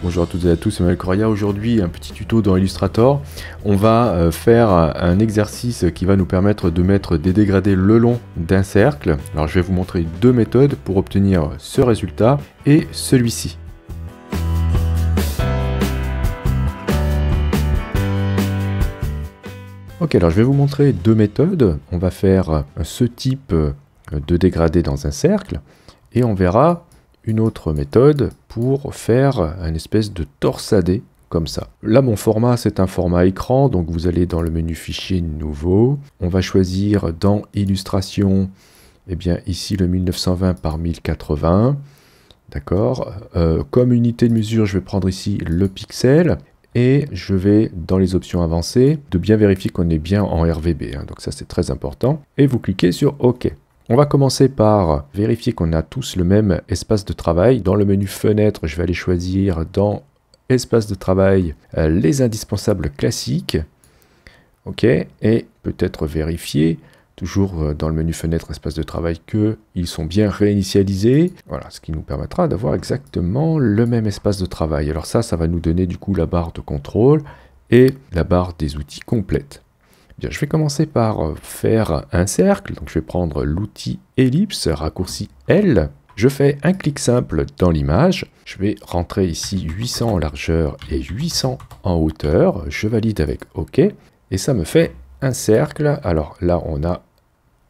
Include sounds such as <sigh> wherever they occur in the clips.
Bonjour à toutes et à tous, c'est Correa. Aujourd'hui, un petit tuto dans Illustrator. On va euh, faire un exercice qui va nous permettre de mettre des dégradés le long d'un cercle. Alors, je vais vous montrer deux méthodes pour obtenir ce résultat et celui-ci. Ok, alors je vais vous montrer deux méthodes. On va faire ce type de dégradé dans un cercle et on verra une autre méthode pour faire un espèce de torsadé comme ça. Là, mon format, c'est un format écran, donc vous allez dans le menu Fichier Nouveau. On va choisir dans Illustration, et eh bien ici le 1920 par 1080. D'accord euh, Comme unité de mesure, je vais prendre ici le pixel. Et je vais dans les options avancées de bien vérifier qu'on est bien en RVB. Hein. donc ça c'est très important. Et vous cliquez sur OK. On va commencer par vérifier qu'on a tous le même espace de travail. Dans le menu fenêtre, je vais aller choisir dans espace de travail euh, les indispensables classiques. OK, et peut-être vérifier toujours euh, dans le menu fenêtre espace de travail que ils sont bien réinitialisés. Voilà, ce qui nous permettra d'avoir exactement le même espace de travail. Alors ça, ça va nous donner du coup la barre de contrôle et la barre des outils complète je vais commencer par euh, faire un cercle. Donc, je vais prendre l'outil ellipse, raccourci L. Je fais un clic simple dans l'image. Je vais rentrer ici 800 en largeur et 800 en hauteur. Je valide avec OK. Et ça me fait un cercle. Alors là, on a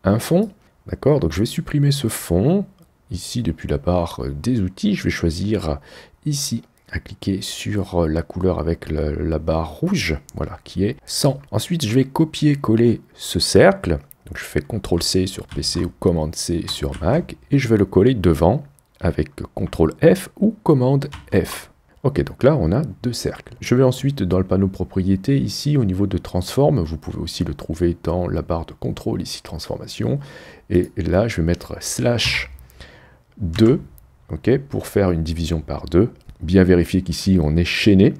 un fond. D'accord Donc, je vais supprimer ce fond. Ici, depuis la barre euh, des outils, je vais choisir ici à cliquer sur euh, la couleur avec la, barre rouge, voilà, qui est 100. Ensuite, je vais copier-coller ce cercle. Donc je fais CTRL-C sur PC ou commande c sur Mac et je vais le coller devant avec CTRL-F ou commande f Ok, donc là, on a deux cercles. Je vais ensuite dans le panneau propriété, ici, au niveau de transforme, vous pouvez aussi le trouver dans la barre de contrôle, ici, transformation. Et là, je vais mettre slash 2, ok, pour faire une division par 2 bien vérifier qu'ici on est chaîné.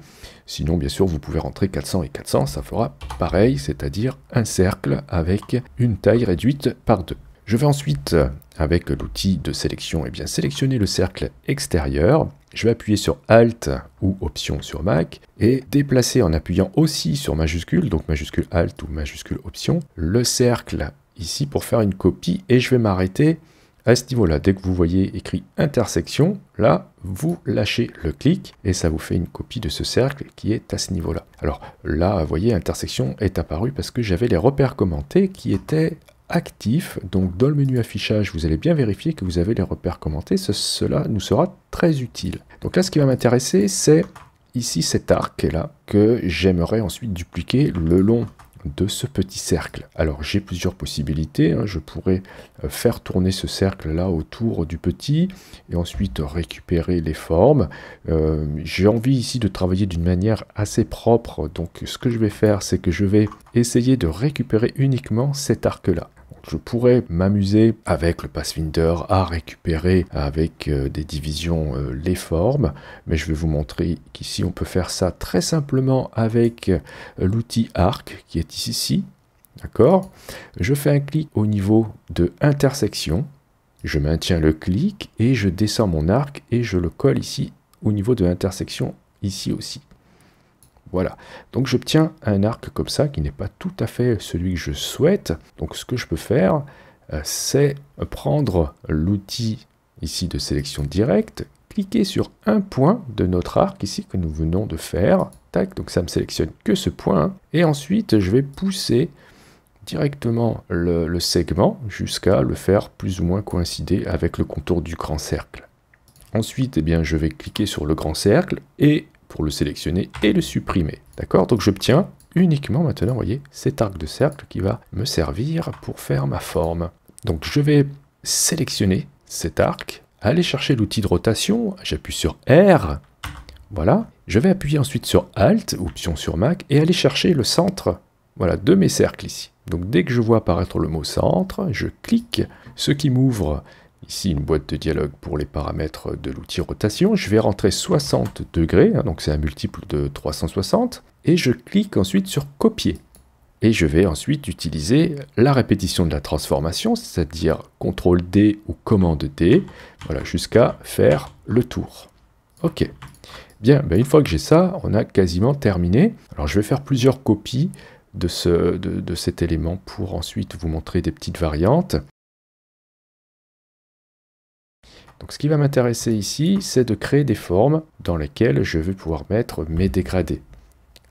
Sinon, bien sûr, vous pouvez rentrer 400 et 400, ça fera pareil, c'est-à-dire un cercle avec une taille réduite par 2. Je vais ensuite, avec l'outil de sélection, et eh bien, sélectionner le cercle extérieur. Je vais appuyer sur Alt ou Option sur Mac et déplacer en appuyant aussi sur majuscule, donc majuscule Alt ou majuscule Option, le cercle ici pour faire une copie et je vais m'arrêter à ce niveau-là, dès que vous voyez écrit intersection, là, vous lâchez le clic et ça vous fait une copie de ce cercle qui est à ce niveau-là. Alors là, vous voyez, intersection est apparue parce que j'avais les repères commentés qui étaient actifs. Donc dans le menu affichage, vous allez bien vérifier que vous avez les repères commentés. cela nous sera très utile. Donc là, ce qui va m'intéresser, c'est ici cet arc là que j'aimerais ensuite dupliquer le long de ce petit cercle. Alors j'ai plusieurs possibilités, hein. je pourrais euh, faire tourner ce cercle là autour du petit et ensuite récupérer les formes. Euh, j'ai envie ici de travailler d'une manière assez propre, donc ce que je vais faire c'est que je vais essayer de récupérer uniquement cet arc là je pourrais m'amuser avec le Pathfinder à récupérer avec euh, des divisions euh, les formes, mais je vais vous montrer qu'ici on peut faire ça très simplement avec euh, l'outil arc qui est ici. D'accord Je fais un clic au niveau de intersection, je maintiens le clic et je descends mon arc et je le colle ici au niveau de l'intersection, ici aussi. Voilà. Donc j'obtiens un arc comme ça qui n'est pas tout à fait celui que je souhaite. Donc ce que je peux faire, euh, c'est prendre l'outil ici de sélection directe, cliquer sur un point de notre arc ici que nous venons de faire. Tac, donc ça me sélectionne que ce point. Et ensuite, je vais pousser directement le, le segment jusqu'à le faire plus ou moins coïncider avec le contour du grand cercle. Ensuite, eh bien, je vais cliquer sur le grand cercle et pour le sélectionner et le supprimer. D'accord Donc j'obtiens uniquement maintenant, vous voyez, cet arc de cercle qui va me servir pour faire ma forme. Donc je vais sélectionner cet arc, aller chercher l'outil de rotation, j'appuie sur R, voilà. Je vais appuyer ensuite sur Alt, option sur Mac, et aller chercher le centre voilà, de mes cercles ici. Donc dès que je vois apparaître le mot centre, je clique, ce qui m'ouvre Ici, une boîte de dialogue pour les paramètres de l'outil rotation. Je vais rentrer 60 degrés, hein, donc c'est un multiple de 360. Et je clique ensuite sur copier. Et je vais ensuite utiliser la répétition de la transformation, c'est-à-dire CTRL D ou CMD D, voilà, jusqu'à faire le tour. OK. Bien, ben, une fois que j'ai ça, on a quasiment terminé. Alors je vais faire plusieurs copies de cet élément pour ensuite vous montrer des petites variantes. Donc ce qui va m'intéresser ici, c'est de créer des formes dans lesquelles je vais pouvoir mettre mes dégradés.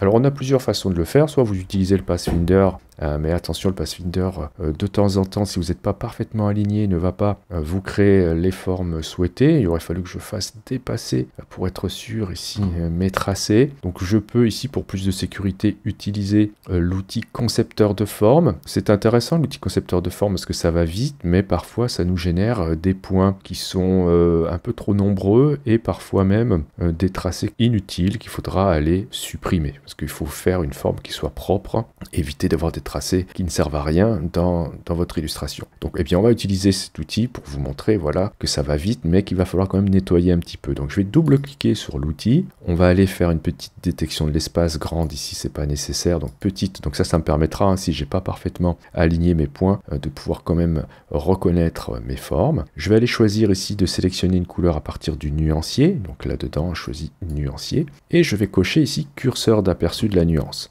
Alors on a plusieurs façons de le faire, soit vous utilisez le Pathfinder euh, mais attention, le Pathfinder, euh, de temps en temps, si vous n'êtes pas parfaitement aligné, ne va pas euh, vous créer les formes souhaitées. Il aurait fallu que je fasse dépasser pour être sûr ici mes tracés. Donc je peux ici, pour plus de sécurité, utiliser l'outil concepteur de forme. C'est intéressant l'outil concepteur de forme parce que ça va vite, mais parfois ça nous génère des points qui sont un peu trop nombreux et parfois même des tracés inutiles qu'il faudra aller supprimer parce qu'il faut faire une forme qui soit propre, éviter d'avoir des tracé qui ne servent à rien dans, votre illustration. Donc eh bien on va utiliser cet outil pour vous montrer voilà que ça va vite mais qu'il va falloir quand même nettoyer un petit peu. Donc je vais double-cliquer sur l'outil, on va aller faire une petite détection de l'espace grande ici c'est pas nécessaire donc petite donc ça ça me permettra si hein, si j'ai pas parfaitement aligné mes points euh, de pouvoir quand même reconnaître mes formes. Je vais aller choisir ici de sélectionner une couleur à partir du nuancier donc là dedans je choisis nuancier et je vais cocher ici curseur d'aperçu de la nuance.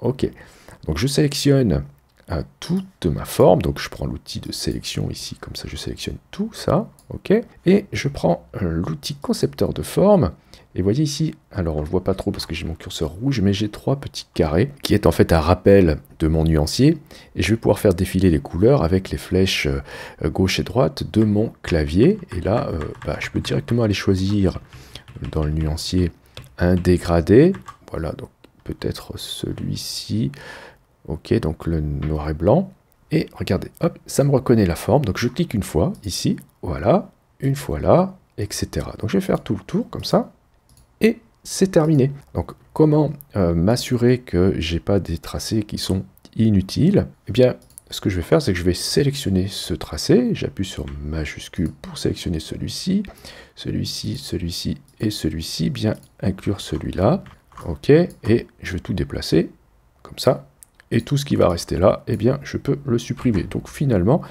Ok. Donc je sélectionne euh, toute ma forme, donc je prends l'outil de sélection ici, comme ça je sélectionne tout ça, ok, et je prends euh, l'outil concepteur de forme, et voyez ici, alors on ne le voit pas trop parce que j'ai mon curseur rouge, mais j'ai trois petits carrés, qui est en fait un rappel de mon nuancier, et je vais pouvoir faire défiler les couleurs avec les flèches euh, gauche et droite de mon clavier, et là, bah, je peux directement aller choisir dans le nuancier un dégradé, voilà, donc peut-être celui-ci, Ok, donc le noir et blanc. Et regardez, hop, ça me reconnaît la forme. Donc je clique une fois ici, voilà, une fois là, etc. Donc je vais faire tout le tour comme ça. Et c'est terminé. Donc comment euh, m'assurer que j'ai pas des tracés qui sont inutiles Eh bien, ce que je vais faire, c'est que je vais sélectionner ce tracé. J'appuie sur majuscule pour sélectionner celui-ci, celui-ci, celui-ci et celui-ci. Bien inclure celui-là. OK. Et je vais tout déplacer. Comme ça, et tout ce qui va rester là, eh bien, je peux le supprimer. Donc finalement,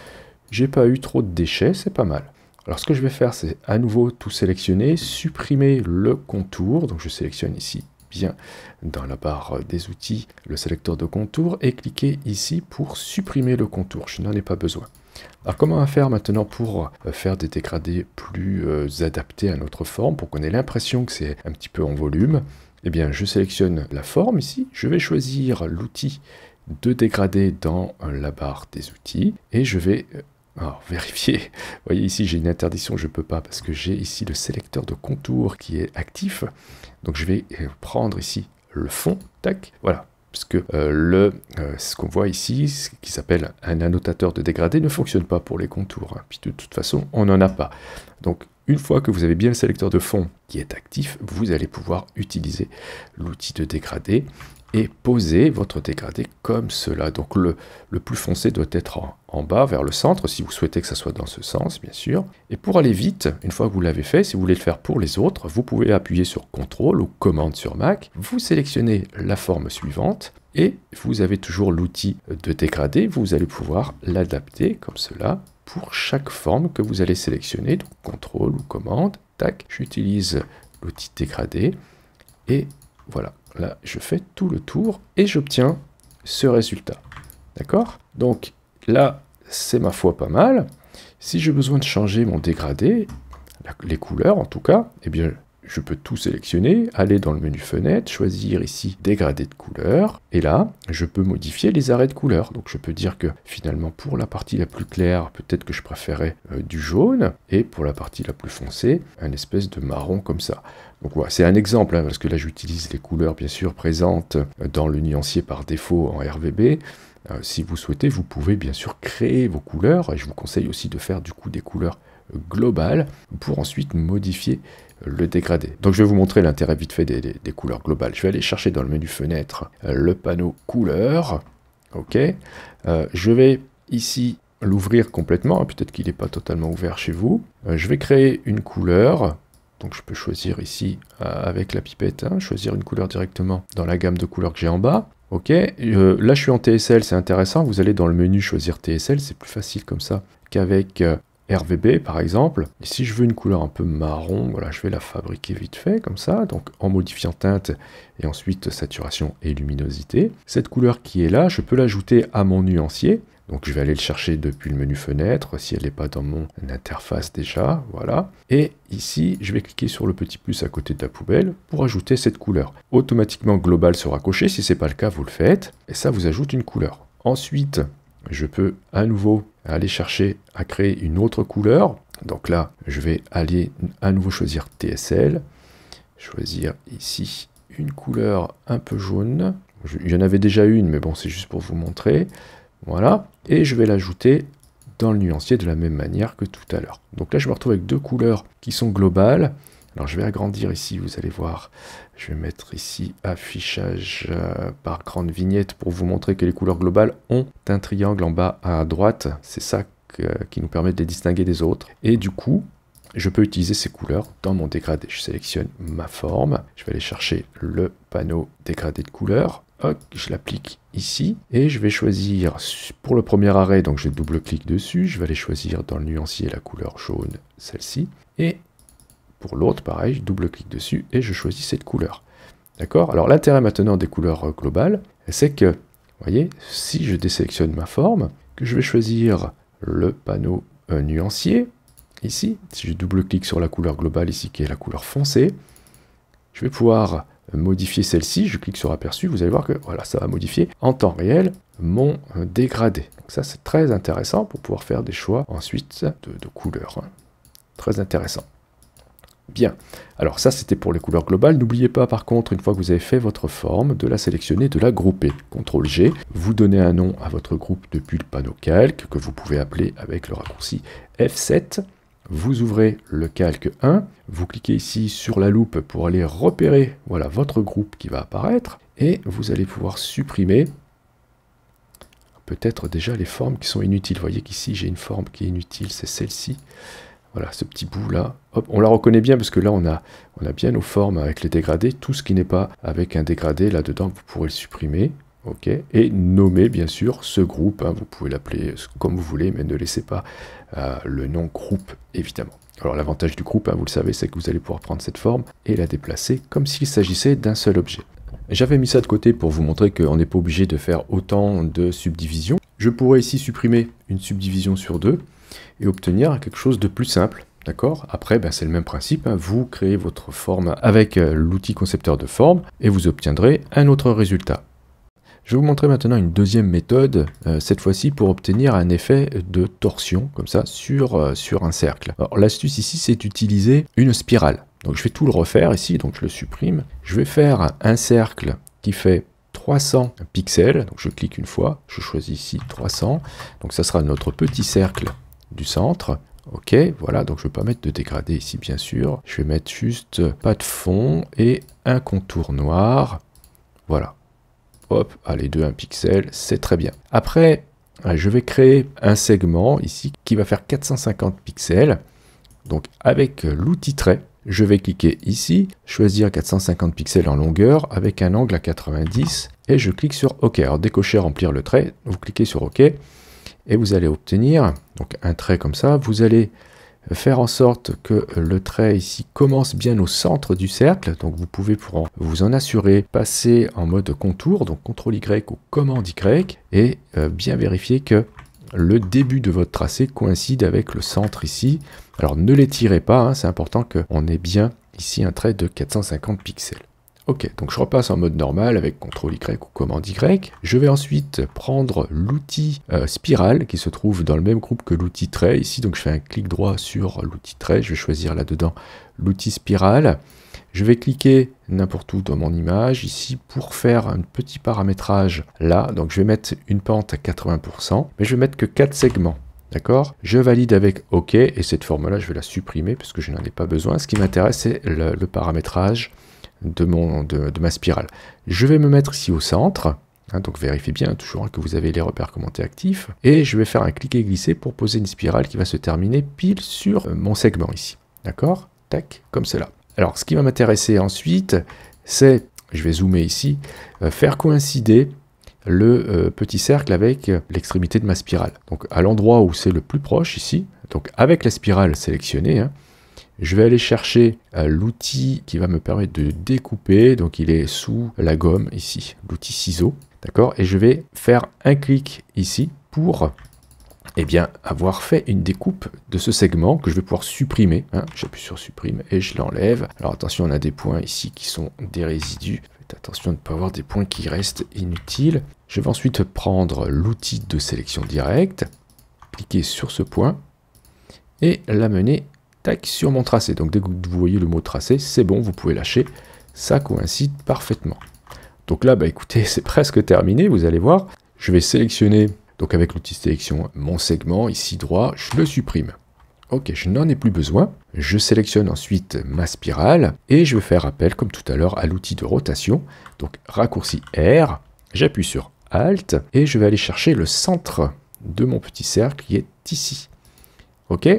j'ai pas eu trop de déchets, c'est pas mal. Alors ce que je vais faire, c'est à nouveau tout sélectionner, supprimer le contour, donc je sélectionne ici bien dans la barre des outils le sélecteur de contour et cliquer ici pour supprimer le contour, je n'en ai pas besoin. Alors comment va faire maintenant pour euh, faire des dégradés plus euh, adaptés à notre forme, pour qu'on ait l'impression que c'est un petit peu en volume Eh bien je sélectionne la forme ici, je vais choisir l'outil de dégradé dans euh, la barre des outils et je vais euh, <laughs> vérifier. Vous voyez ici, j'ai une interdiction, je ne peux pas parce que j'ai ici le sélecteur de contour qui est actif. Donc, je vais euh, prendre ici le fond. Tac, voilà. Puisque que le, ce qu'on voit ici, ce qui s'appelle un annotateur de dégradé, ne fonctionne pas pour les contours. Hein. Puis de toute façon, on n'en a pas. Donc, une fois que vous avez bien le sélecteur de fond qui est actif, vous allez pouvoir utiliser l'outil de dégradé et posez votre dégradé comme cela. Donc le, le plus foncé doit être en, bas vers le centre, si vous souhaitez que ça soit dans ce sens, bien sûr. Et pour aller vite, une fois que vous l'avez fait, si vous voulez le faire pour les autres, vous pouvez appuyer sur CTRL ou Commande sur Mac, vous sélectionnez la forme suivante, et vous avez toujours l'outil de dégradé, vous allez pouvoir l'adapter comme cela pour chaque forme que vous allez sélectionner, donc CTRL ou Commande, tac, j'utilise l'outil dégradé, et voilà, là je fais tout le tour et j'obtiens ce résultat. D'accord Donc là, c'est ma foi pas mal. Si j'ai besoin de changer mon dégradé, les couleurs en tout cas, eh bien je peux tout sélectionner, aller dans le menu fenêtre, choisir ici dégradé de couleur, et là, je peux modifier les arrêts de couleur. Donc je peux dire que finalement, pour la partie la plus claire, peut-être que je préférais euh, du jaune, et pour la partie la plus foncée, un espèce de marron comme ça. Donc voilà, c'est un exemple, hein, parce que là j'utilise les couleurs bien sûr présentes euh, dans le nuancier par défaut en RVB, euh, si vous souhaitez, vous pouvez bien sûr créer vos couleurs, et je vous conseille aussi de faire du coup des couleurs Global pour ensuite modifier le dégradé. Donc je vais vous montrer l'intérêt vite fait des, couleurs globales. Je vais aller chercher dans le menu fenêtre euh, le panneau couleurs. Ok. Euh, je vais ici l'ouvrir complètement. Hein, peut-être qu'il n'est pas totalement ouvert chez vous. Euh, je vais créer une couleur. Donc je peux choisir ici avec la pipette, hein, choisir une couleur directement dans la gamme de couleurs que j'ai en bas. Ok, là je suis en TSL, c'est intéressant, vous allez dans le menu choisir TSL, c'est plus facile comme ça qu'avec RVB par exemple. si je veux une couleur un peu marron, voilà, je vais la fabriquer vite fait comme ça, donc en modifiant teinte et ensuite saturation et luminosité. Cette couleur qui est là, je peux l'ajouter à mon nuancier. Donc je vais aller le chercher depuis le menu fenêtre, si elle n'est pas dans mon interface déjà, voilà. Et ici, je vais cliquer sur le petit plus à côté de la poubelle pour ajouter cette couleur. Automatiquement, global sera coché, si ce n'est pas le cas, vous le faites. Et ça vous ajoute une couleur. Ensuite, je peux à nouveau aller chercher à créer une autre couleur. Donc là, je vais aller à nouveau choisir TSL, choisir ici une couleur un peu jaune. J'en avais déjà une, mais bon, c'est juste pour vous montrer. Voilà, et je vais l'ajouter dans le nuancier de la même manière que tout à l'heure. Donc là, je me retrouve avec deux couleurs qui sont globales, alors je vais agrandir ici, vous allez voir. Je vais mettre ici affichage euh, par grande vignette pour vous montrer que les couleurs globales ont un triangle en bas à droite. C'est ça qui nous permet de les distinguer des autres. Et du coup, je peux utiliser ces couleurs dans mon dégradé. Je sélectionne ma forme. Je vais aller chercher le panneau dégradé de couleurs. je l'applique ici et je vais choisir pour le premier arrêt, donc je double-clique dessus, je vais aller choisir dans le nuancier la couleur jaune, celle-ci, et pour l'autre, pareil, je double-clique dessus et je choisis cette couleur. D'accord Alors l'intérêt maintenant des couleurs euh, globales, c'est que, vous voyez, si je désélectionne ma forme, que je vais choisir le panneau euh, nuancier, ici, si je double-clique sur la couleur globale ici qui est la couleur foncée, je vais pouvoir euh, modifier celle-ci, je clique sur aperçu, vous allez voir que voilà, ça va modifier en temps réel mon dégradé. ça c'est très intéressant pour pouvoir faire des choix ensuite de couleurs. Hein. Très intéressant. Bien. Alors ça, c'était pour les couleurs globales. N'oubliez pas, par contre, une fois que vous avez fait votre forme, de la sélectionner, de la grouper. CTRL G. Vous donnez un nom à votre groupe depuis le panneau calque, que vous pouvez appeler avec le raccourci F7. Vous ouvrez le calque 1. Vous cliquez ici sur la loupe pour aller repérer voilà, votre groupe qui va apparaître. Et vous allez pouvoir supprimer peut-être déjà les formes qui sont inutiles. Vous voyez qu'ici, j'ai une forme qui est inutile, c'est celle-ci. Voilà, ce petit bout-là. Hop, on la reconnaît bien parce que là, on a, on a bien nos formes avec les dégradés. Tout ce qui n'est pas avec un dégradé là-dedans, vous pourrez le supprimer. OK Et nommer, bien sûr, ce groupe. Hein. vous pouvez l'appeler comme vous voulez, mais ne laissez pas euh, le nom groupe, évidemment. Alors l'avantage du groupe, hein, vous le savez, c'est que vous allez pouvoir prendre cette forme et la déplacer comme s'il s'agissait d'un seul objet. J'avais mis ça de côté pour vous montrer qu'on n'est pas obligé de faire autant de subdivisions. Je pourrais ici supprimer une subdivision sur deux et obtenir quelque chose de plus simple. D'accord Après, ben, c'est le même principe. Hein. Vous créez votre forme avec euh, l'outil concepteur de forme et vous obtiendrez un autre résultat. Je vais vous montrer maintenant une deuxième méthode, euh, cette fois-ci pour obtenir un effet de torsion, comme ça, sur, euh, sur un cercle. L'astuce ici, c'est d'utiliser une spirale. Donc je vais tout le refaire ici, donc je le supprime. Je vais faire un cercle qui fait 300 pixels, donc je clique une fois, je choisis ici 300, donc ça sera notre petit cercle du centre. Ok, voilà, donc je ne vais pas mettre de dégradé ici, bien sûr. Je vais mettre juste pas de fond et un contour noir. Voilà. Hop, allez, deux, un pixel, c'est très bien. Après, je vais créer un segment ici qui va faire 450 pixels. Donc avec l'outil trait, je vais cliquer ici, choisir 450 pixels en longueur avec un angle à 90 et je clique sur OK. Alors décocher remplir le trait, vous cliquez sur OK et vous allez obtenir donc un trait comme ça. Vous allez faire en sorte que le trait ici commence bien au centre du cercle. Donc vous pouvez pour vous en assurer passer en mode contour, donc CTRL Y ou commande Y, et euh, bien vérifier que le début de votre tracé coïncide avec le centre ici. Alors ne l'étirez pas, hein, c'est important qu'on ait bien ici un trait de 450 pixels. Ok, donc je repasse en mode normal avec CTRL Y ou cmd Y. Je vais ensuite prendre l'outil euh, spirale qui se trouve dans le même groupe que l'outil trait ici. Donc je fais un clic droit sur l'outil trait. Je vais choisir là-dedans l'outil spirale. Je vais cliquer n'importe où dans mon image ici pour faire un petit paramétrage là. Donc je vais mettre une pente à 80%, mais je vais mettre que 4 segments. D'accord Je valide avec OK et cette forme-là, je vais la supprimer parce que je n'en ai pas besoin. Ce qui m'intéresse, c'est le paramétrage de, ma spirale. Je vais me mettre ici au centre, hein, donc vérifiez bien toujours que vous avez les repères commentés actifs, et je vais faire un et glisser pour poser une spirale qui va se terminer pile sur euh, mon segment ici. D'accord Tac, comme cela. Alors ce qui va m'intéresser ensuite, c'est, je vais zoomer ici, euh, faire coïncider le euh, petit cercle avec l'extrémité de ma spirale. Donc à l'endroit où c'est le plus proche ici, donc avec la spirale sélectionnée, hein, je vais aller chercher euh, l'outil qui va me permettre de découper. Donc il est sous la gomme ici, l'outil ciseau. D'accord Et je vais faire un clic ici pour eh bien, avoir fait une découpe de ce segment que je vais pouvoir supprimer. Hein. J'appuie sur supprime et je l'enlève. Alors attention, on a des points ici qui sont des résidus. Faites attention de ne pas avoir des points qui restent inutiles. Je vais ensuite prendre l'outil de sélection directe, cliquer sur ce point et l'amener sur mon tracé. Donc dès que vous voyez le mot tracé, c'est bon, vous pouvez lâcher. Ça coïncide parfaitement. Donc là, bah écoutez, <laughs> c'est presque terminé, vous allez voir. Je vais sélectionner, donc avec l'outil sélection, mon segment, ici droit, je le supprime. Ok, je n'en ai plus besoin. Je sélectionne ensuite ma spirale et je vais faire appel, comme tout à l'heure, à l'outil de rotation. Donc raccourci R, j'appuie sur Alt et je vais aller chercher le centre de mon petit cercle qui est ici. Ok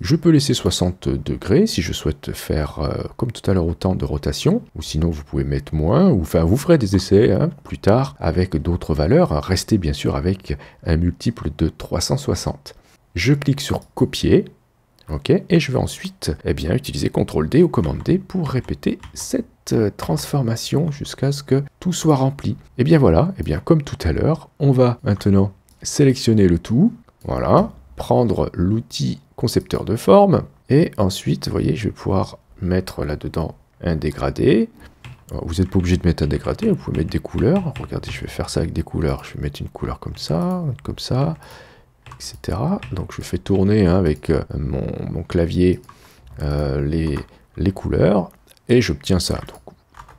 je peux laisser 60 degrés si je souhaite faire euh, comme tout à l'heure autant de rotation, ou sinon vous pouvez mettre moins, ou enfin vous ferez des essais hein, plus tard avec d'autres valeurs, restez bien sûr avec un multiple de 360. Je clique sur copier, ok, et je vais ensuite eh bien, utiliser CTRL D ou cmd D pour répéter cette euh, transformation jusqu'à ce que tout soit rempli. Et eh bien voilà, et eh bien comme tout à l'heure, on va maintenant sélectionner le tout, voilà, prendre l'outil concepteur de forme. Et ensuite, vous voyez, je vais pouvoir mettre là-dedans un dégradé. vous n'êtes pas obligé de mettre un dégradé, vous pouvez mettre des couleurs. Regardez, je vais faire ça avec des couleurs. Je vais mettre une couleur comme ça, comme ça, etc. Donc je fais tourner hein, avec euh, mon, clavier euh, les, les couleurs et j'obtiens ça. Donc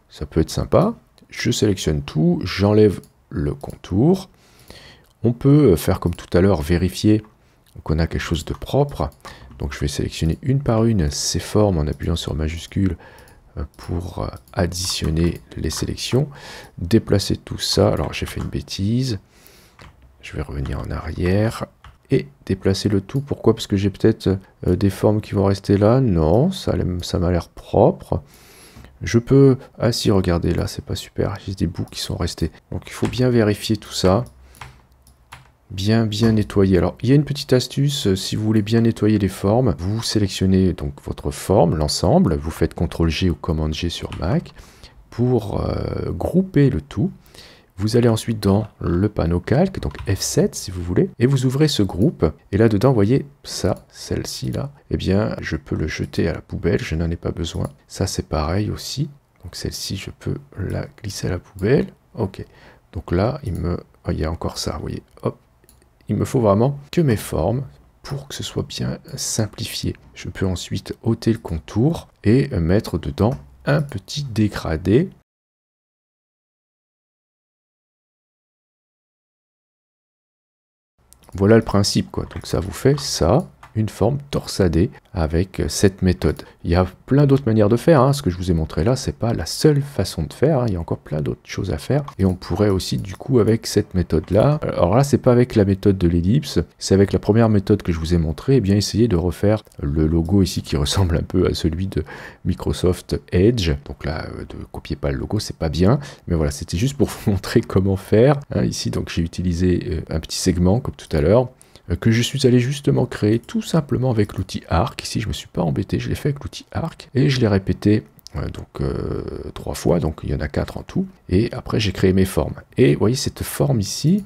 ça peut être sympa. Je sélectionne tout, j'enlève le contour. On peut euh, faire comme tout à l'heure, vérifier donc on a quelque chose de propre. Donc je vais sélectionner une par une ces formes en appuyant sur majuscule euh, pour euh, additionner les sélections. Déplacer tout ça. Alors j'ai fait une bêtise. Je vais revenir en arrière et déplacer le tout. Pourquoi Parce que j'ai peut-être euh, des formes qui vont rester là. Non, ça, ça m'a l'air propre. Je peux... Ah si, regardez, là, c'est pas super. J'ai des bouts qui sont restés. Donc il faut bien vérifier tout ça bien bien nettoyer. Alors il y a une petite astuce, euh, si vous voulez bien nettoyer les formes, vous sélectionnez donc votre forme, l'ensemble, vous faites CTRL G ou cmd G sur Mac pour euh, grouper le tout. Vous allez ensuite dans le panneau calque, donc F7 si vous voulez, et vous ouvrez ce groupe. Et là-dedans, vous voyez ça, celle-ci là, eh bien je peux le jeter à la poubelle, je n'en ai pas besoin. Ça c'est pareil aussi, donc celle-ci je peux la glisser à la poubelle. Ok, donc là il me... Oh, il y a encore ça, vous voyez, hop, il me faut vraiment que mes formes pour que ce soit bien simplifié. Je peux ensuite ôter le contour et mettre dedans un petit dégradé. Voilà le principe quoi. Donc ça vous fait ça une forme torsadée avec euh, cette méthode. Il y a plein d'autres manières de faire, hein. ce que je vous ai montré là, c'est pas la seule façon de faire, hein. il y a encore plein d'autres choses à faire, et on pourrait aussi du coup avec cette méthode là, euh, alors là c'est pas avec la méthode de l'ellipse, c'est avec la première méthode que je vous ai montré, et eh bien essayer de refaire le logo ici qui <laughs> ressemble un peu à celui de Microsoft Edge, donc là euh, de copier pas le logo, c'est pas bien, mais voilà, c'était juste pour <laughs> vous montrer comment faire, hein. ici donc j'ai utilisé un petit segment comme tout à l'heure, euh, que je suis allé justement créer tout simplement avec l'outil Arc. Ici, je me suis pas embêté, je l'ai fait avec l'outil Arc et je l'ai répété euh, donc euh, trois fois, donc il y en a quatre en tout. Et après, j'ai créé mes formes. Et vous voyez cette forme ici,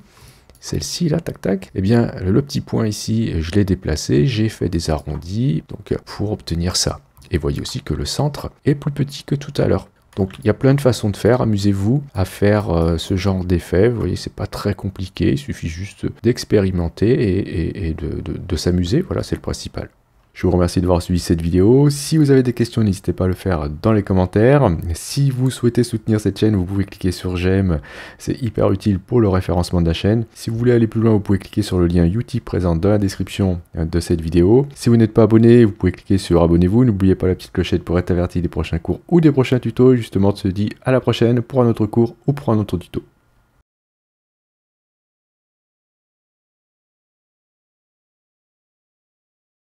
celle-ci là, tac tac, eh bien le petit point ici, je l'ai déplacé, j'ai fait des arrondis donc pour obtenir ça. Et voyez aussi que le centre est plus petit que tout à l'heure. Donc il y a plein de façons de faire, amusez-vous à faire euh, ce genre d'effet, vous voyez c'est pas très compliqué, il suffit juste d'expérimenter et, de s'amuser, voilà c'est le principal. Je vous remercie d'avoir suivi cette vidéo. Si vous avez des questions, n'hésitez pas à le faire dans les commentaires. Si vous souhaitez soutenir cette chaîne, vous pouvez cliquer sur j'aime. C'est hyper utile pour le référencement de la chaîne. Si vous voulez aller plus loin, vous pouvez cliquer sur le lien uti présent dans la description euh, de cette vidéo. Si vous n'êtes pas abonné, vous pouvez cliquer sur abonnez-vous. N'oubliez pas la petite clochette pour être averti des prochains cours ou des prochains tutos. Justement, on se dit à la prochaine pour un autre cours ou pour un autre tuto.